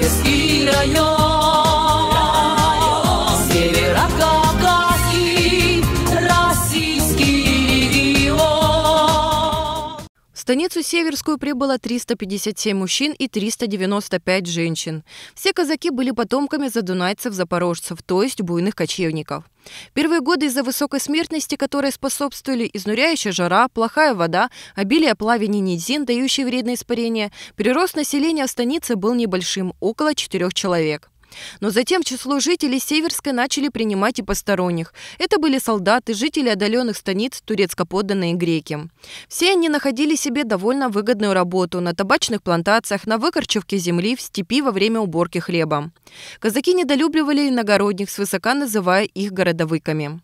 esquina yo станицу Северскую прибыло 357 мужчин и 395 женщин. Все казаки были потомками задунайцев-запорожцев, то есть буйных кочевников. Первые годы из-за высокой смертности, которой способствовали изнуряющая жара, плохая вода, обилие плавений низин, дающие вредные испарения, прирост населения в станице был небольшим – около 4 человек. Но затем число жителей Северской начали принимать и посторонних. Это были солдаты, жители отдаленных станиц, турецко-подданные греки. Все они находили себе довольно выгодную работу на табачных плантациях, на выкорчевке земли, в степи во время уборки хлеба. Казаки недолюбливали иногородних, свысока называя их городовыками.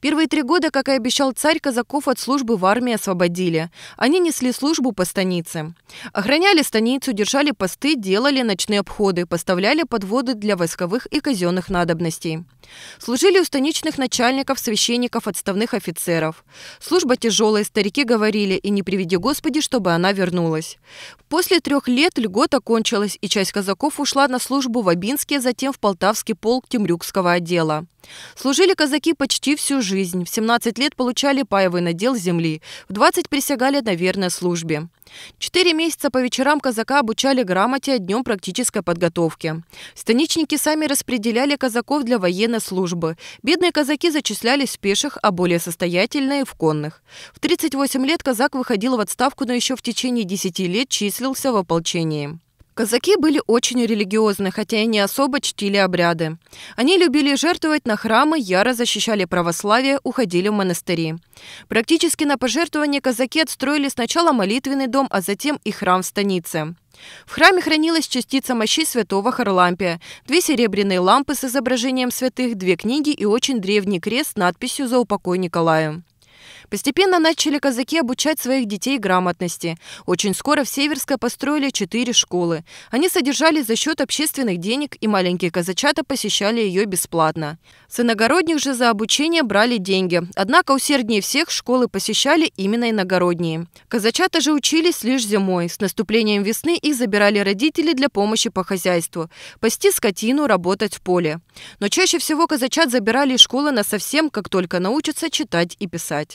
Первые три года, как и обещал царь, казаков от службы в армии освободили. Они несли службу по станице. Охраняли станицу, держали посты, делали ночные обходы, поставляли подводы для войсковых и казенных надобностей. Служили у станичных начальников, священников, отставных офицеров. Служба тяжелая, старики говорили, и не приведи Господи, чтобы она вернулась. После трех лет льгота кончилась, и часть казаков ушла на службу в Абинске, затем в Полтавский полк Темрюкского отдела. Служили казаки почти в всю жизнь. В 17 лет получали паевый надел земли, в 20 присягали на верной службе. Четыре месяца по вечерам казака обучали грамоте, а днем практической подготовке. Станичники сами распределяли казаков для военной службы. Бедные казаки зачислялись в пеших, а более состоятельные – в конных. В 38 лет казак выходил в отставку, но еще в течение 10 лет числился в ополчении. Казаки были очень религиозны, хотя и не особо чтили обряды. Они любили жертвовать на храмы, яро защищали православие, уходили в монастыри. Практически на пожертвование казаки отстроили сначала молитвенный дом, а затем и храм в станице. В храме хранилась частица мощи святого Харлампия, две серебряные лампы с изображением святых, две книги и очень древний крест с надписью «За упокой Николая». Постепенно начали казаки обучать своих детей грамотности. Очень скоро в Северской построили четыре школы. Они содержались за счет общественных денег, и маленькие казачата посещали ее бесплатно. С иногородних же за обучение брали деньги. Однако усерднее всех школы посещали именно иногородние. Казачата же учились лишь зимой. С наступлением весны их забирали родители для помощи по хозяйству. Пасти скотину, работать в поле. Но чаще всего казачат забирали из школы на совсем, как только научатся читать и писать.